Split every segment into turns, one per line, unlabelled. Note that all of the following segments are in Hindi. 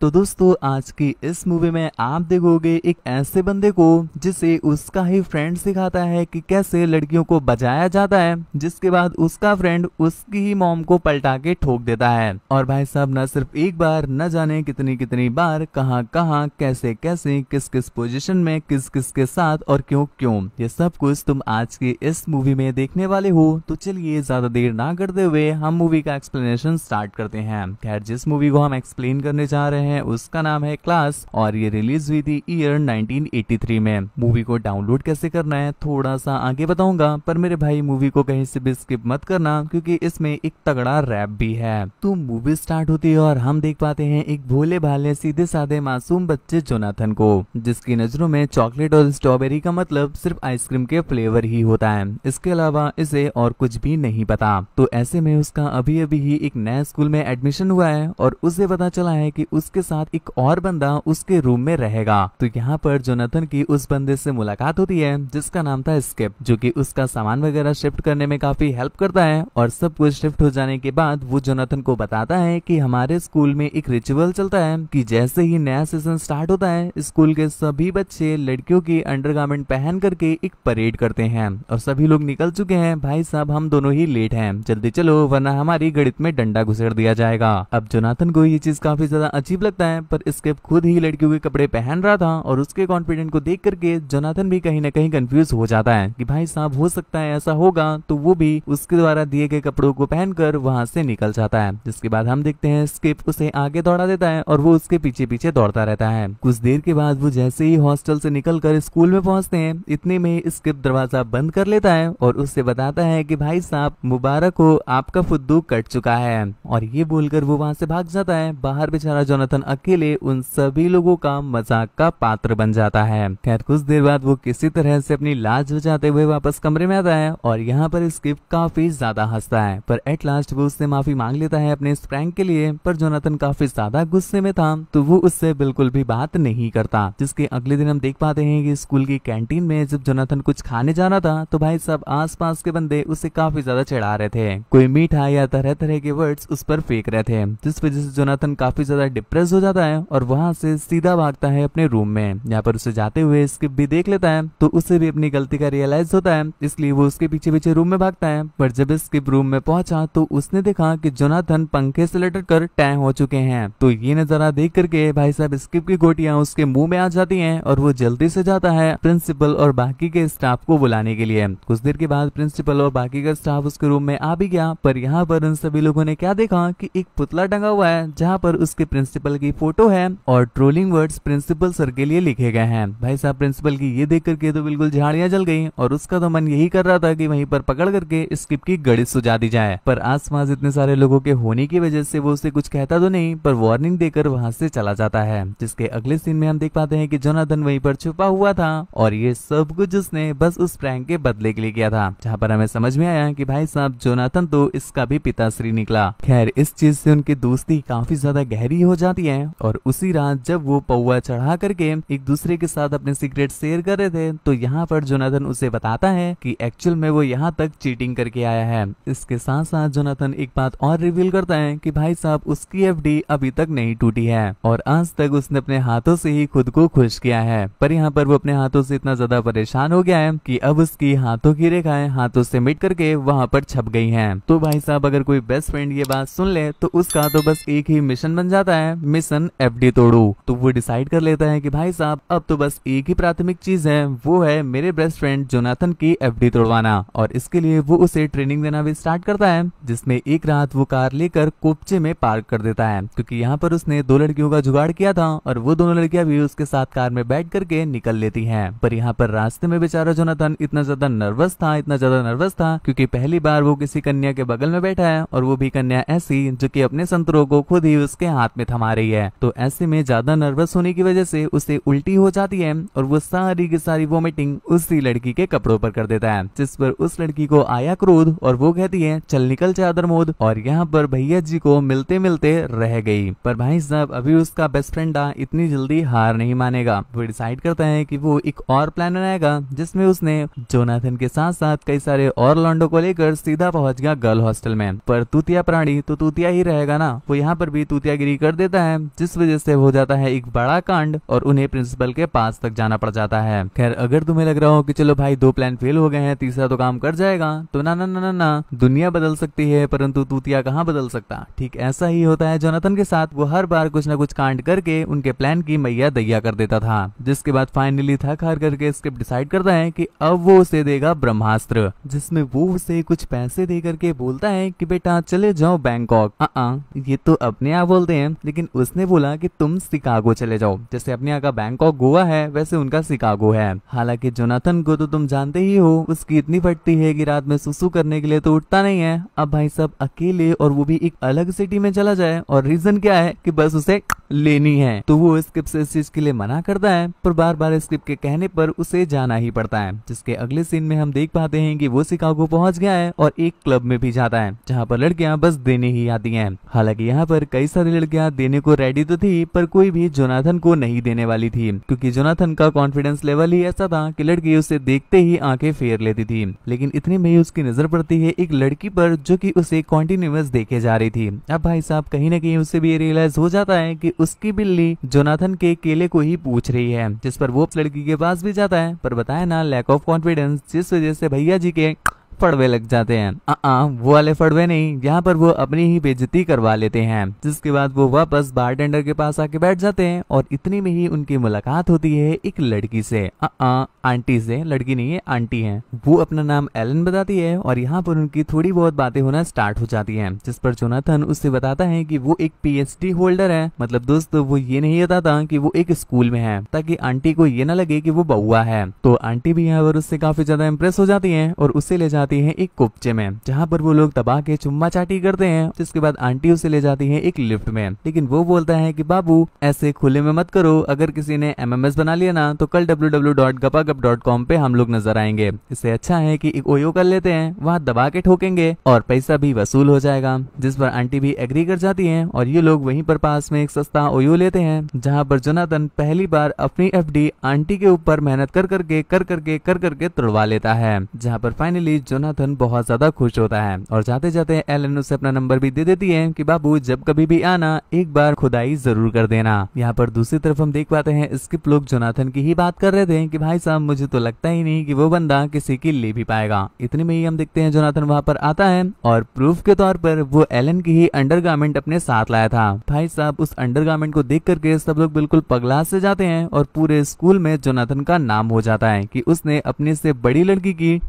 तो दोस्तों आज की इस मूवी में आप देखोगे एक ऐसे बंदे को जिसे उसका ही फ्रेंड सिखाता है कि कैसे लड़कियों को बजाया जाता है जिसके बाद उसका फ्रेंड उसकी ही मॉम को पलटा के ठोक देता है और भाई साहब न सिर्फ एक बार न जाने कितनी कितनी बार कहाँ कहाँ कैसे कैसे किस किस पोजीशन में किस किस के साथ और क्यों क्यों ये सब कुछ तुम आज की इस मूवी में देखने वाले हो तो चलिए ज्यादा देर ना करते हुए हम मूवी का एक्सप्लेनेशन स्टार्ट करते हैं खैर जिस मूवी को हम एक्सप्लेन करने जा रहे हैं हैं उसका नाम है क्लास और ये रिलीज हुई थी ईयर 1983 में मूवी को डाउनलोड कैसे करना है थोड़ा सा आगे बताऊंगा पर मेरे भाई मूवी को कहीं से भी स्किप मत करना क्योंकि इसमें एक तगड़ा रैप भी है तो मूवी स्टार्ट होती है और हम देख पाते हैं एक भोले भाले सीधे साधे मासूम बच्चे जोनाथन को जिसकी नजरों में चॉकलेट और स्ट्रॉबेरी का मतलब सिर्फ आइसक्रीम के फ्लेवर ही होता है इसके अलावा इसे और कुछ भी नहीं पता तो ऐसे में उसका अभी अभी ही एक नया स्कूल में एडमिशन हुआ है और उसे पता चला है की उसके उसके साथ एक और बंदा उसके रूम में रहेगा तो यहाँ पर जोनाथन की उस बंदे से मुलाकात होती है जिसका नाम था स्केप जो की उसका सामान वगैरह शिफ्ट करने में काफी हेल्प करता है और सब कुछ शिफ्ट हो जाने के बाद वो जोनाथन को बताता है की हमारे स्कूल में एक रिचुअल चलता है की जैसे ही नया सीजन स्टार्ट होता है स्कूल के सभी बच्चे लड़कियों की अंडर पहन करके एक परेड करते हैं और सभी लोग निकल चुके हैं भाई साहब हम दोनों ही लेट हैं जल्दी चलो वरना हमारी गणित में डंडा घुसेड़ दिया जाएगा अब जोनाथन को ये चीज काफी ज्यादा अजीब लग सकता है पर स्केप खुद ही लड़कियों के कपड़े पहन रहा था और उसके कॉन्फिडेंट को देख करके जोनाथन भी कहीं ना कहीं कंफ्यूज हो जाता है कि भाई साहब हो सकता है ऐसा होगा तो वो भी उसके द्वारा दिए गए कपड़ों को पहनकर वहां से निकल जाता है जिसके बाद हम देखते हैं स्किप उसे आगे दौड़ा देता है और वो उसके पीछे पीछे दौड़ता रहता है कुछ देर के बाद वो जैसे ही हॉस्टल से कर स्कूल में पहुंचते हैं इतने में स्किप दरवाजा बंद कर लेता है और उससे बताता है की भाई साहब मुबारक हो आपका फुद्दू कट चुका है और ये बोलकर वो वहाँ से भाग जाता है बाहर बेचारा जोनाथन रोशन अकेले उन सभी लोगों का मजाक का पात्र बन जाता है खैर कुछ देर बाद वो किसी तरह से अपनी लाज बचाते हुए वापस कमरे में आता है और यहाँ पर स्किप काफी ज्यादा हंसता है पर एट लास्ट वो उससे माफी मांग लेता है अपने स्प्रैंक के लिए पर जोनाथन काफी ज्यादा गुस्से में था तो वो उससे बिल्कुल भी बात नहीं करता जिसके अगले दिन हम देख पाते हैं कि स्कूल की कैंटीन में जब जोनाथन कुछ खाने जाना था तो भाई सब आसपास के बंदे उसे काफी ज्यादा चढ़ा रहे थे कोई मीठा या तरह तरह के वर्ड्स उस पर फेंक रहे थे जिस वजह से जोनाथन काफी ज्यादा डिप्रेस हो जाता है और वहां से सीधा भागता है अपने रूम में यहाँ पर उसे जाते हुए स्किप भी देख लेता है तो उसे भी अपनी गलती का रियलाइज होता है इसलिए वो उसके पीछे पीछे रूम में भागता है पर जब स्किप रूम में पहुंचा तो उसने देखा कि जोनाथन पंखे से लटक कर टैं हो चुके हैं तो ये नजारा देख करके भाई साहब स्किप की गोटियां उसके मुंह में आ जाती है और वो जल्दी से जाता है प्रिंसिपल और बाकी के स्टाफ को बुलाने के लिए कुछ देर के बाद प्रिंसिपल और बाकी का स्टाफ उसके रूम में आ भी गया पर यहाँ पर उन सभी लोगों ने क्या देखा की एक पुतला टंगा हुआ है जहाँ पर उसके प्रिंसिपल प्रिंसिपल की फोटो है और ट्रोलिंग वर्ड्स प्रिंसिपल सर के लिए लिखे गए हैं भाई साहब प्रिंसिपल की ये देख करके तो बिल्कुल झाड़ियां जल गई और उसका तो मन यही कर रहा था कि वहीं पर पकड़ करके स्किप की गड़ी सुझा दी जाए पर आस पास इतने सारे लोगों के होने की वजह से वो उसे कुछ कहता तो नहीं पर वार्निंग देकर वहां से चला जाता है जिसके अगले सीन में हम देख पाते हैं कि जोनाथन वहीं पर छुपा हुआ था और ये सब कुछ उसने बस उस प्रैंक के बदले के लिए किया था जहाँ पर हमें समझ में आया कि भाई साहब जोनाथन तो इसका भी पिताश्री निकला खैर इस चीज से उनकी दोस्ती काफी ज्यादा गहरी हो जाती होती है और उसी रात जब वो पौवा चढ़ा करके एक दूसरे के साथ अपने सीक्रेट शेयर कर रहे थे तो यहाँ पर जोनाथन उसे बताता है कि एक्चुअल में वो यहाँ तक चीटिंग करके आया है इसके साथ साथ जोनाथन एक बात और रिवील करता है कि भाई साहब उसकी एफ अभी तक नहीं टूटी है और आज तक उसने अपने हाथों से ही खुद को खुश किया है पर यहाँ पर वो अपने हाथों से इतना ज्यादा परेशान हो गया है की अब उसकी हाथों की रेखाएं हाथों से मिट करके वहाँ पर छप गई है तो भाई साहब अगर कोई बेस्ट फ्रेंड ये बात सुन ले तो उसका तो बस एक ही मिशन बन जाता है मिशन एफडी तोड़ू तो वो डिसाइड कर लेता है कि भाई साहब अब तो बस एक ही प्राथमिक चीज है वो है मेरे बेस्ट फ्रेंड जोनाथन की डी तोड़वाना और इसके लिए वो उसे ट्रेनिंग देना भी स्टार्ट करता है जिसमे एक रात वो कार लेकर कोपचे में पार्क कर देता है क्योंकि यहाँ पर उसने दो लड़कियों का जुगाड़ किया था और वो दोनों लड़कियां भी उसके साथ कार में बैठ करके निकल लेती है पर यहाँ पर रास्ते में बेचारा जोनाथन इतना ज्यादा नर्वस था इतना ज्यादा नर्वस था क्योंकि पहली बार वो किसी कन्या के बगल में बैठा है और वो भी कन्या ऐसी जो की अपने संतरों को खुद ही उसके हाथ में थमा रही है तो ऐसे में ज्यादा नर्वस होने की वजह से उसे उल्टी हो जाती है और वो सारी की सारी वोमिटिंग उसी लड़की के कपड़ों पर कर देता है जिस पर उस लड़की को आया क्रोध और वो कहती है चल निकल चादर मोद और यहाँ पर भैया जी को मिलते मिलते रह गई पर भाई साहब अभी उसका बेस्ट फ्रेंड इतनी जल्दी हार नहीं मानेगा वो डिसाइड करता है की वो एक और प्लान बनाएगा जिसमे उसने जोनाथन के साथ साथ कई सारे और लॉन्डो को लेकर सीधा पहुंच गया गर्ल हॉस्टल में पर तूतिया प्राणी तो तूतिया ही रहेगा ना वो यहाँ पर भी तूतियागिरी कर देता है है जिस वजह से हो जाता है एक बड़ा कांड और उन्हें प्रिंसिपल के पास तक जाना पड़ जाता है खैर अगर तुम्हें लग रहा हो कि चलो भाई दो प्लान फेल हो गए हैं तीसरा तो काम कर जाएगा तो ना ना ना ना ना दुनिया बदल सकती है परंतु तूतिया कहाँ बदल सकता ठीक ऐसा ही होता है जोनाथन के साथ वो हर बार कुछ ना कुछ कांड करके उनके प्लान की मैया दैया कर देता था जिसके बाद फाइनली थक हार करके स्क्रिप्ट डिसाइड करता है की अब वो उसे देगा ब्रह्मास्त्र जिसमे वो उसे कुछ पैसे दे करके बोलता है की बेटा चले जाओ बैंकॉक हाँ, हाँ, ये तो अपने आप बोलते हैं लेकिन उसने बोला कि तुम शिकागो चले जाओ जैसे अपने यहाँ का बैंकॉक गोवा है वैसे उनका शिकागो है हालांकि जोनाथन को तो तुम जानते ही हो उसकी इतनी फटती है कि रात में सुसु करने के लिए तो उठता नहीं है अब भाई सब अकेले और वो भी एक अलग सिटी में चला जाए और रीजन क्या है कि बस उसे लेनी है तो वो स्किप से इस चीज के लिए मना करता है पर बार बार स्किप के कहने पर उसे जाना ही पड़ता है जिसके अगले सीन में हम देख पाते हैं कि वो शिकागो पहुंच गया है और एक क्लब में भी जाता है जहाँ पर लड़कियां बस देने ही आती हैं हालांकि यहाँ पर कई सारी लड़कियां देने को रेडी तो थी पर कोई भी जोनाथन को नहीं देने वाली थी क्योंकि जोनाथन का कॉन्फिडेंस लेवल ही ऐसा था की लड़की उसे देखते ही आंखें फेर लेती थी लेकिन इतने में ही उसकी नजर पड़ती है एक लड़की पर जो की उसे कॉन्टिन्यूस देखे जा रही थी अब भाई साहब कहीं ना कहीं उसे भी रियलाइज हो जाता है की उसकी बिल्ली जोनाथन के केले को ही पूछ रही है जिस पर वो लड़की के पास भी जाता है पर बताया ना लैक ऑफ कॉन्फिडेंस जिस वजह से भैया जी के फड़वे लग जाते हैं आ वो वाले फड़वे नहीं यहाँ पर वो अपनी ही बेजती करवा लेते हैं जिसके बाद वो वापस टेंडर के पास आके बैठ जाते हैं और इतने में ही उनकी मुलाकात होती है एक लड़की से आ आंटी से लड़की नहीं है आंटी है वो अपना नाम एलन बताती है और यहाँ पर उनकी थोड़ी बहुत बातें होना स्टार्ट हो जाती है जिस पर जोनाथन उससे बताता है की वो एक पी होल्डर है मतलब दोस्तों वो ये नहीं बताता की वो एक स्कूल में है ताकि आंटी को ये ना लगे की वो बउआ है तो आंटी भी यहाँ पर उससे काफी ज्यादा इम्प्रेस हो जाती है और उसे ले जाती जाते हैं एक कोपचे में जहाँ पर वो लोग दबा के चुम्मा चाटी करते हैं जिसके बाद आंटी उसे ले जाती है एक लिफ्ट में लेकिन वो बोलता है की बाबू ऐसे खुले में मत करो अगर किसी ने एम बना लिया ना तो कल डब्ल्यू पे हम लोग नजर आएंगे इससे अच्छा है की एक ओयो कर लेते हैं वहाँ दबा के ठोकेंगे और पैसा भी वसूल हो जाएगा जिस पर आंटी भी एग्री कर जाती है और ये लोग वहीं पर पास में एक सस्ता ओयो लेते हैं जहाँ पर जोनाथन पहली बार अपनी एफ आंटी के ऊपर मेहनत कर करके कर करके कर करके तुड़वा लेता है जहाँ पर फाइनली जो जोनाथन बहुत ज्यादा खुश होता है और जाते जाते एलन उसे अपना नंबर भी दे देती है की बाबू जब कभी भी आना एक बार खुदाई जरूर कर देना यहाँ पर दूसरी तरफ हम देख पाते हैं स्किप लोग जोनाथन की ही बात कर रहे थे कि भाई साहब मुझे तो लगता ही नहीं कि वो बंदा किसी की ले भी पाएगा इतने में ही हम देखते हैं जोनाथन वहाँ पर आता है और प्रूफ के तौर पर वो एलन की ही अंडर अपने साथ लाया था भाई साहब उस अंडर को देख करके सब लोग बिल्कुल पगला से जाते हैं और पूरे स्कूल में जोनाथन का नाम हो जाता है कि उसने अपने से बड़ी लड़की की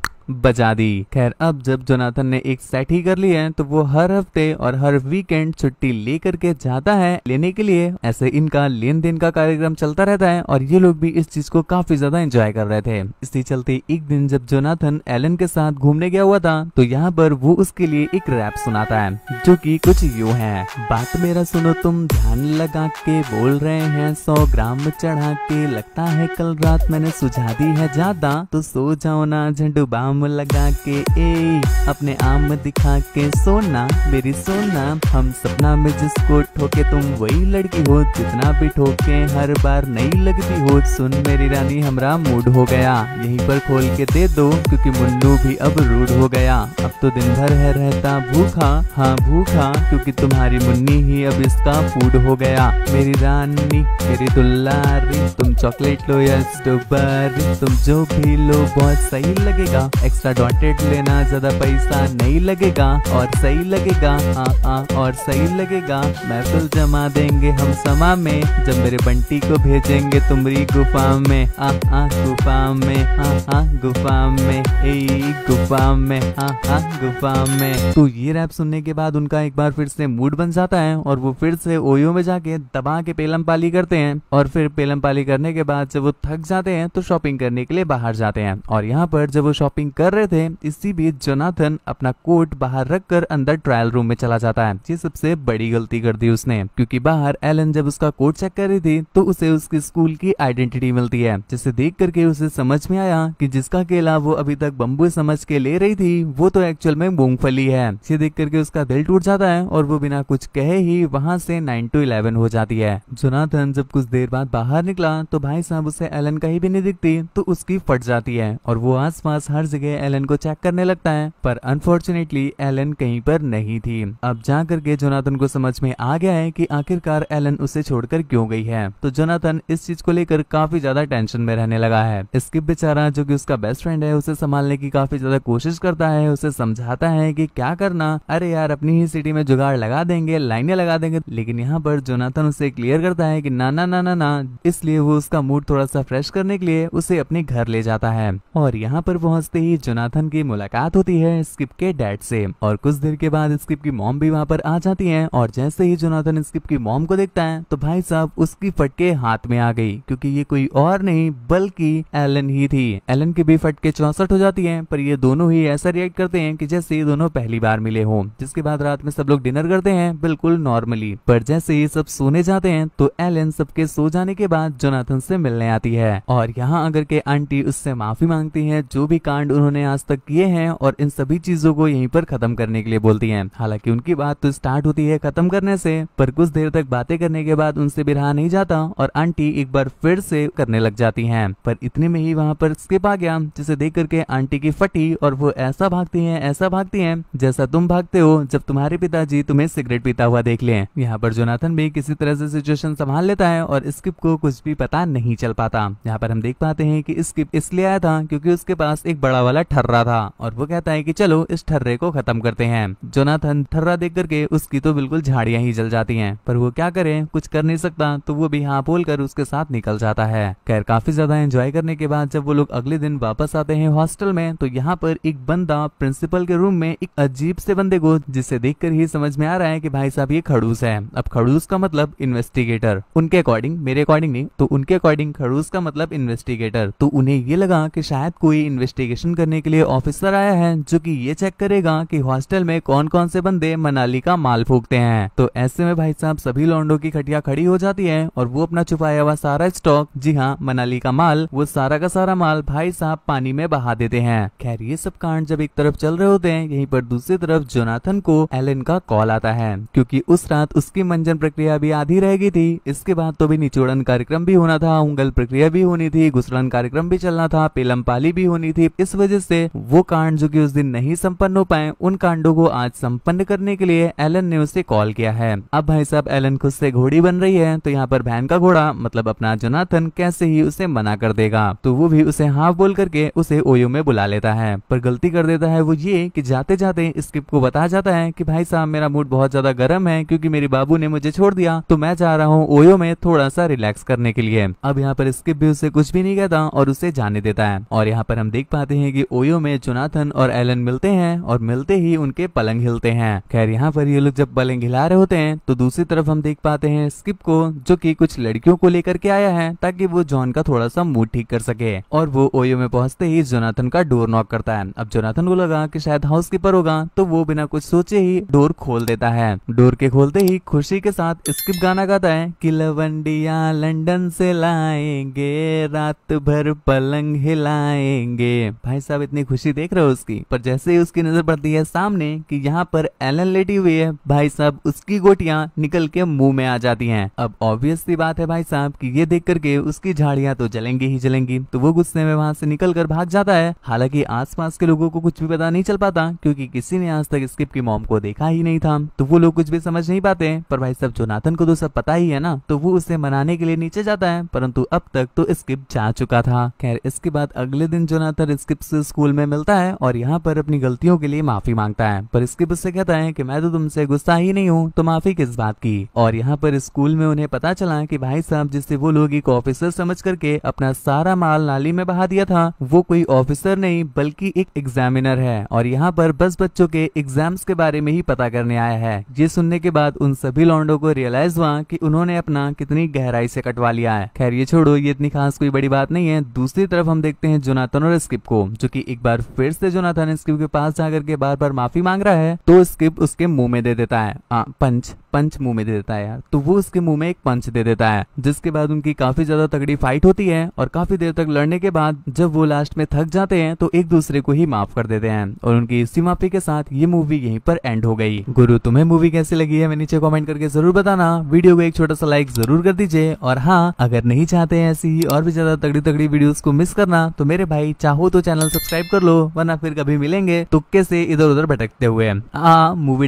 बजा दी खैर अब जब जोनाथन ने एक सेट ही कर ली है तो वो हर हफ्ते और हर वीकेंड छुट्टी लेकर के जाता है लेने के लिए ऐसे इनका लेन देन का कार्यक्रम चलता रहता है और ये लोग भी इस चीज को काफी ज्यादा एंजॉय कर रहे थे इसी चलते एक दिन जब जोनाथन एलन के साथ घूमने गया हुआ था तो यहाँ पर वो उसके लिए एक रैप सुनाता है जो की कुछ यू है बात मेरा सुनो तुम ध्यान लगा के बोल रहे हैं सौ ग्राम चढ़ा के लगता है कल रात मैंने सुझा दी है ज्यादा तो सो जाओ ना झंडू बाम लगा के ए अपने आम दिखा के सोना मेरी सोना हम सपना में जिसको ठोके तुम वही लड़की हो जितना भी ठोके हर बार नहीं लगती हो सुन मेरी रानी हमारा मूड हो गया यहीं पर खोल के दे दो क्योंकि मुन्नू भी अब रूड हो गया अब तो दिन भर है रहता भूखा हाँ भूखा क्योंकि तुम्हारी मुन्नी ही अब इसका फूड हो गया मेरी रानी मेरी दुल्लारी तुम चॉकलेट लो या स्ट्रॉबेरी तुम जो भी लो बहुत सही लगेगा एक्स्ट्रा डॉटेड लेना ज्यादा पैसा नहीं लगेगा और सही लगेगा आ, हाँ, आ, हाँ, और सही लगेगा महफिल जमा देंगे हम समा में जब मेरे बंटी को भेजेंगे तुमरी गुफा में आ हाँ, आ गुफा में आ आ गुफा में ए गुफा में आ आ गुफा में तो ये रैप सुनने के बाद उनका एक बार फिर से मूड बन जाता है और वो फिर से ओयो में जाके दबा के पेलम पाली करते हैं और फिर पेलम पाली करने के बाद जब वो थक जाते हैं तो शॉपिंग करने के लिए बाहर जाते हैं और यहाँ पर जब वो शॉपिंग शॉपिंग कर रहे थे इसी बीच जोनाथन अपना कोट बाहर रखकर अंदर ट्रायल रूम में चला जाता है ये सबसे बड़ी गलती कर दी उसने क्योंकि बाहर एलन जब उसका कोट चेक कर रही थी तो उसे उसके स्कूल की आइडेंटिटी मिलती है जिसे देख करके उसे समझ में आया कि जिसका केला वो अभी तक बम्बू समझ के ले रही थी वो तो एक्चुअल में मूंगफली है इसे देख करके उसका दिल टूट जाता है और वो बिना कुछ कहे ही वहाँ से नाइन टू इलेवन हो जाती है जोनाथन जब कुछ देर बाद बाहर निकला तो भाई साहब उसे एलन कहीं भी नहीं दिखती तो उसकी फट जाती है और वो आस हर जगह जगह एलन को चेक करने लगता है पर अनफॉर्चुनेटली एलन कहीं पर नहीं थी अब जा करके जोनाथन को समझ में आ गया है की आखिरकार एलन उसे छोड़कर क्यों गई है तो जोनाथन इस चीज को लेकर काफी ज्यादा टेंशन में रहने लगा है स्किप बेचारा जो की उसका बेस्ट फ्रेंड है उसे संभालने की काफी ज्यादा कोशिश करता है उसे समझाता है की क्या करना अरे यार अपनी ही सिटी में जुगाड़ लगा देंगे लाइनें लगा देंगे लेकिन यहाँ पर जोनाथन उसे क्लियर करता है कि ना ना ना ना ना इसलिए वो उसका मूड थोड़ा सा फ्रेश करने के लिए उसे अपने घर ले जाता है और यहाँ पर पहुंचते ही ही जोनाथन की मुलाकात होती है स्किप के डैड से और कुछ देर के बाद स्किप की मॉम भी वहाँ पर आ जाती है और जैसे ही जोनाथन स्किप की मॉम को देखता है तो भाई साहब उसकी फटके हाथ में आ गई क्योंकि ये कोई और नहीं बल्कि एलन ही थी एलन की भी फटके चौसठ हो जाती है पर ये दोनों ही ऐसा रिएक्ट करते हैं की जैसे ये दोनों पहली बार मिले हो जिसके बाद रात में सब लोग डिनर करते हैं बिल्कुल नॉर्मली पर जैसे ही सब सोने जाते हैं तो एलन सबके सो जाने के बाद जोनाथन से मिलने आती है और यहाँ अगर के आंटी उससे माफी मांगती है जो भी कांड उन्होंने आज तक किए हैं और इन सभी चीजों को यहीं पर खत्म करने के लिए बोलती है हालांकि उनकी बात तो स्टार्ट होती है खत्म करने से पर कुछ देर तक बातें करने के बाद उनसे भी रहा नहीं जाता और आंटी एक बार फिर से करने लग जाती है पर इतने में ही वहाँ पर स्किप आ गया जिसे देख करके आंटी की फटी और वो ऐसा भागती है ऐसा भागती है जैसा तुम भागते हो जब तुम्हारे पिताजी तुम्हें सिगरेट पीता हुआ देख ले यहाँ पर जोनाथन भी किसी तरह से सिचुएशन संभाल लेता है और स्किप को कुछ भी पता नहीं चल पाता यहाँ पर हम देख पाते हैं कि स्किप इसलिए आया था क्योंकि उसके पास एक बड़ा वाला ठर्रा था और वो कहता है कि चलो इस ठर्रे को खत्म करते हैं जोनाथन ठर्रा देख करके उसकी तो बिल्कुल झाड़ियां ही जल जाती हैं पर वो क्या करे कुछ कर नहीं सकता तो वो भी हाँ बोल कर उसके साथ निकल जाता है खैर काफी ज्यादा एंजॉय करने के बाद जब वो लोग अगले दिन वापस आते हैं हॉस्टल में तो यहाँ पर एक बंदा प्रिंसिपल के रूम में एक अजीब से बंदे को जिसे देख ही समझ में आ रहा है की भाई साहब ये खड़ूस है अब खड़ूस का मतलब इन्वेस्टिगेटर उनके अकॉर्डिंग मेरे अकॉर्डिंग नहीं तो उनके अकॉर्डिंग खड़ूस का मतलब इन्वेस्टिगेटर तो उन्हें ये लगा की शायद कोई इन्वेस्टिगेशन करने के लिए ऑफिसर आया है जो कि ये चेक करेगा कि हॉस्टल में कौन कौन से बंदे मनाली का माल फूकते हैं तो ऐसे में भाई साहब सभी लॉन्डो की खटिया खड़ी हो जाती है और वो अपना छुपाया हुआ सारा स्टॉक जी हाँ मनाली का माल वो सारा का सारा माल भाई साहब पानी में बहा देते हैं खैर ये सब कांड जब एक तरफ चल रहे होते हैं यही पर दूसरी तरफ जोनाथन को एलन का कॉल आता है क्यूँकी उस रात उसकी मंजन प्रक्रिया भी आधी रह गई थी इसके बाद तो भी निचोड़न कार्यक्रम भी होना था उंगल प्रक्रिया भी होनी थी घुसड़न कार्यक्रम भी चलना था पेलम पाली भी होनी थी इस वजह वजह से वो कांड जो कि उस दिन नहीं संपन्न हो पाए उन कांडों को आज संपन्न करने के लिए एलन ने उसे कॉल किया है अब भाई साहब एलन खुद से घोड़ी बन रही है तो यहाँ पर बहन का घोड़ा मतलब अपना जोनाथन कैसे ही उसे मना कर देगा तो वो भी उसे हाफ बोल करके उसे ओयो में बुला लेता है पर गलती कर देता है वो ये की जाते जाते स्क्रिप्ट को बता जाता है की भाई साहब मेरा मूड बहुत ज्यादा गर्म है क्यूँकी मेरे बाबू ने मुझे छोड़ दिया तो मैं जा रहा हूँ ओयो में थोड़ा सा रिलैक्स करने के लिए अब यहाँ पर स्किप भी उसे कुछ भी नहीं कहता और उसे जाने देता है और यहाँ पर हम देख पाते हैं कि ये ओयो में जोनाथन और एलन मिलते हैं और मिलते ही उनके पलंग हिलते हैं खैर यहाँ पर ये लोग जब पलंग हिला रहे होते हैं तो दूसरी तरफ हम देख पाते हैं स्किप को जो की कुछ लड़कियों को लेकर के आया है ताकि वो जॉन का थोड़ा सा मूड ठीक कर सके और वो ओयो में पहुंचते ही जोनाथन का डोर नॉक करता है अब जोनाथन को लगा की शायद हाउस कीपर होगा तो वो बिना कुछ सोचे ही डोर खोल देता है डोर के खोलते ही खुशी के साथ स्किप गाना गाता है कि लवंडिया लंदन से लाएंगे रात भर पलंग हिलाएंगे भाई भाई साहब इतनी खुशी देख रहे हो उसकी पर जैसे ही उसकी नजर पड़ती है सामने कि यहाँ पर एलन लेटी हुई है भाई साहब उसकी गोटियाँ निकल के मुंह में आ जाती हैं अब ऑब्वियस सी बात है भाई साहब कि ये देख करके उसकी झाड़ियां तो जलेंगी ही जलेंगी तो वो गुस्से में वहां से निकल कर भाग जाता है हालांकि आस के लोगों को कुछ भी पता नहीं चल पाता क्यूँकी किसी ने आज तक स्किप की मोम को देखा ही नहीं था तो वो लोग कुछ भी समझ नहीं पाते पर भाई साहब जोनाथन को तो सब पता ही है ना तो वो उसे मनाने के लिए नीचे जाता है परंतु अब तक तो स्किप जा चुका था खैर इसके बाद अगले दिन जोनाथन स्किप उससे स्कूल में मिलता है और यहाँ पर अपनी गलतियों के लिए माफी मांगता है पर इसके उससे कहता है कि मैं तो तुमसे गुस्सा ही नहीं हूँ तो माफी किस बात की और यहाँ पर स्कूल में उन्हें पता चला की भाई साहब जिससे वो लोग एक ऑफिसर समझ करके अपना सारा माल नाली में बहा दिया था वो कोई ऑफिसर नहीं बल्कि एक एग्जामिनर है और यहाँ पर बस बच्चों के एग्जाम्स के बारे में ही पता करने आया है ये सुनने के बाद उन सभी लॉन्डो को रियलाइज हुआ की उन्होंने अपना कितनी गहराई से कटवा लिया है खैर ये छोड़ो ये इतनी खास कोई बड़ी बात नहीं है दूसरी तरफ हम देखते हैं जोनाथन और स्किप को कि एक बार फिर से जोनाथन स्किप के पास जाकर के बार बार माफी मांग रहा है तो स्किप उसके मुंह में दे देता है आ, हाँ, पंच पंच मुंह में दे देता है यार तो वो उसके मुंह में एक पंच दे देता है जिसके बाद उनकी काफी ज्यादा तगड़ी फाइट होती है और काफी देर तक लड़ने के बाद जब वो लास्ट में थक जाते हैं तो एक दूसरे को ही माफ कर देते हैं और उनकी इसी माफी के साथ ये मूवी यहीं पर एंड हो गई गुरु तुम्हें मूवी कैसी लगी है मैं नीचे कॉमेंट करके जरूर बताना वीडियो को एक छोटा सा लाइक जरूर कर दीजिए और हाँ अगर नहीं चाहते हैं ऐसी ही और भी ज्यादा तगड़ी तगड़ी वीडियो को मिस करना तो मेरे भाई चाहो तो चैनल सब्सक्राइब कर लो वरना फिर कभी मिलेंगे तुक्के से इधर उधर भटकते हुए मूवी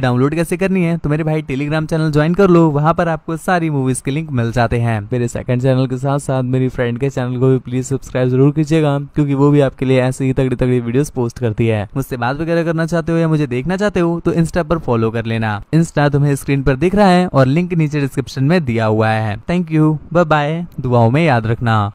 हाँ, डाउनलोड कैसे करनी है तो मेरे भाई टेलीग्राम चैनल ज्वाइन कर लो वहाँ पर आपको सारी मूवीज के लिंक मिल जाते हैं मेरे सेकंड चैनल के साथ साथ मेरी फ्रेंड के चैनल को भी प्लीज सब्सक्राइब जरूर कीजिएगा क्योंकि वो भी आपके लिए ऐसे ही तगड़ी तगड़ी वीडियोस पोस्ट करती है मुझसे बात वगैरह करना चाहते हो या मुझे देखना चाहते हो तो इंस्टा पर फॉलो कर लेना इंस्टा तुम्हें स्क्रीन पर दिख रहा है और लिंक नीचे डिस्क्रिप्शन में दिया हुआ है थैंक यू बाय बाय दुआओं में याद रखना